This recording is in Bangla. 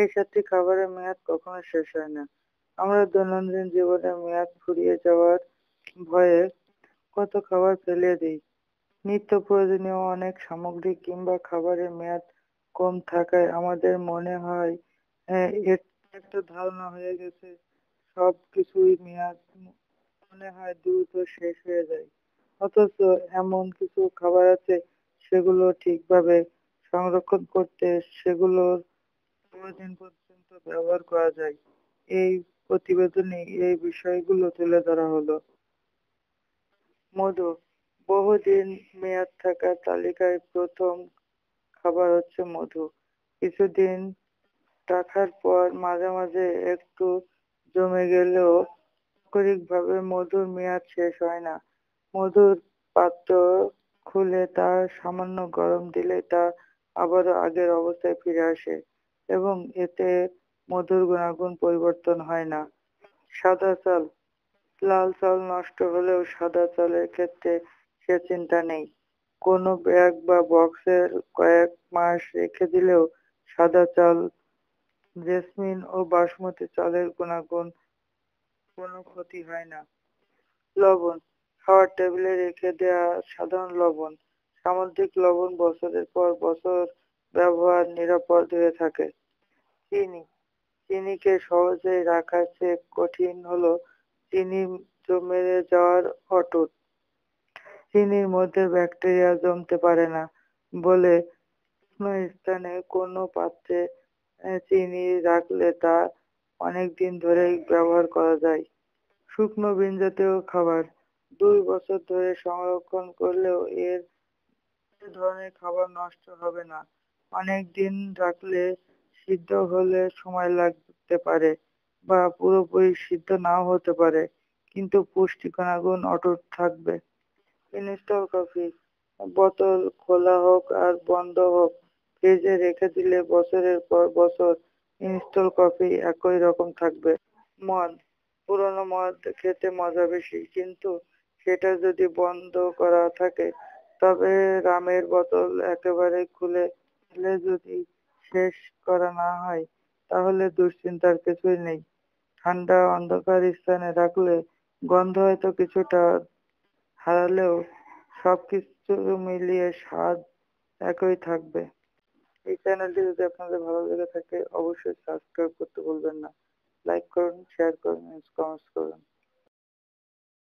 এই সাতটি খাবারের মেয়াদ কখনো শেষ হয় না আমরা দৈনন্দিন জীবনে মেয়াদ ফুরিয়ে যাওয়ার ভয়ে কত খাবার ফেলে দিই নিত্য প্রয়োজনীয় অনেক সামগ্রী কিংবা খাবারের মেয়াদ কম থাকায় আমাদের মনে হয় হ্যাঁ, একটা ধারণা হয়ে গেছে সব কিছুই মেয়াদ মনে হয় দ্রুত শেষ হয়ে যায় অথচ এমন কিছু খাবার আছে সেগুলো ঠিকভাবে সংরক্ষণ করতে সেগুলোর পনেরো দিন পর্যন্ত ব্যবহার করা যায় এই প্রতিবেদনে এই বিষয়গুলো তুলে ধরা হলো মধু বহুদিন মেয়াদ থাকা তালিকায় প্রথম খাবার হচ্ছে মধু কিছুদিন রাখার পর মাঝে মাঝে একটু জমে গেলেও আক্ষরিকভাবে মধুর মেয়াদ শেষ হয় না মধুর পাত্র খুলে তা সামান্য গরম দিলে তা আবারও আগের অবস্থায় ফিরে আসে এবং এতে মধুর গুণাগুণ পরিবর্তন হয় না সাদা চাল লাল চাল নষ্ট হলেও সাদা চালের ক্ষেত্রে সে চিন্তা নেই কোনো ব্যাগ বা বক্সে কয়েক মাস রেখে দিলেও সাদা চাল জেসমিন ও বাসমতি চালের গুণাগুণ কোনো ক্ষতি হয় না লবণ খাওয়ার টেবিলে রেখে দেয়া সাধারণ লবণ সামুদ্রিক লবণ বছরের পর বছর ব্যবহার নিরাপদ হয়ে থাকে চিনি চিনিকে সহজে রাখার চেয়ে কঠিন হলো চিনি জমে যাওয়ার অটুট চিনির মধ্যে ব্যাকটেরিয়া জমতে পারে না বলে স্থানে কোনো পাত্রে চিনি রাখলে তা অনেক দিন ধরেই ব্যবহার করা যায় শুকনো বিন জাতীয় খাবার দুই বছর ধরে সংরক্ষণ করলেও এর ধরনের খাবার নষ্ট হবে না অনেক দিন রাখলে সিদ্ধ হলে সময় লাগতে পারে বা পুরোপুরি সিদ্ধ নাও হতে পারে কিন্তু পুষ্টি গুণাগুণ অটুট থাকবে ইনস্টল কফি বোতল খোলা হোক আর বন্ধ হোক ফ্রিজে রেখে দিলে বছরের পর বছর ইনস্টল কফি একই রকম থাকবে মদ পুরনো মদ খেতে মজা বেশি কিন্তু সেটা যদি বন্ধ করা থাকে তবে রামের বোতল একেবারে খুলে আসলে যদি শেষ করা না হয় তাহলে দুশ্চিন্তার কিছুই নেই ঠান্ডা অন্ধকার স্থানে রাখলে গন্ধ হয়তো কিছুটা হারালেও সবকিছু মিলিয়ে স্বাদ একই থাকবে এই চ্যানেলটি যদি আপনাদের ভালো লেগে থাকে অবশ্যই সাবস্ক্রাইব করতে ভুলবেন না লাইক করুন শেয়ার করুন কমেন্টস করুন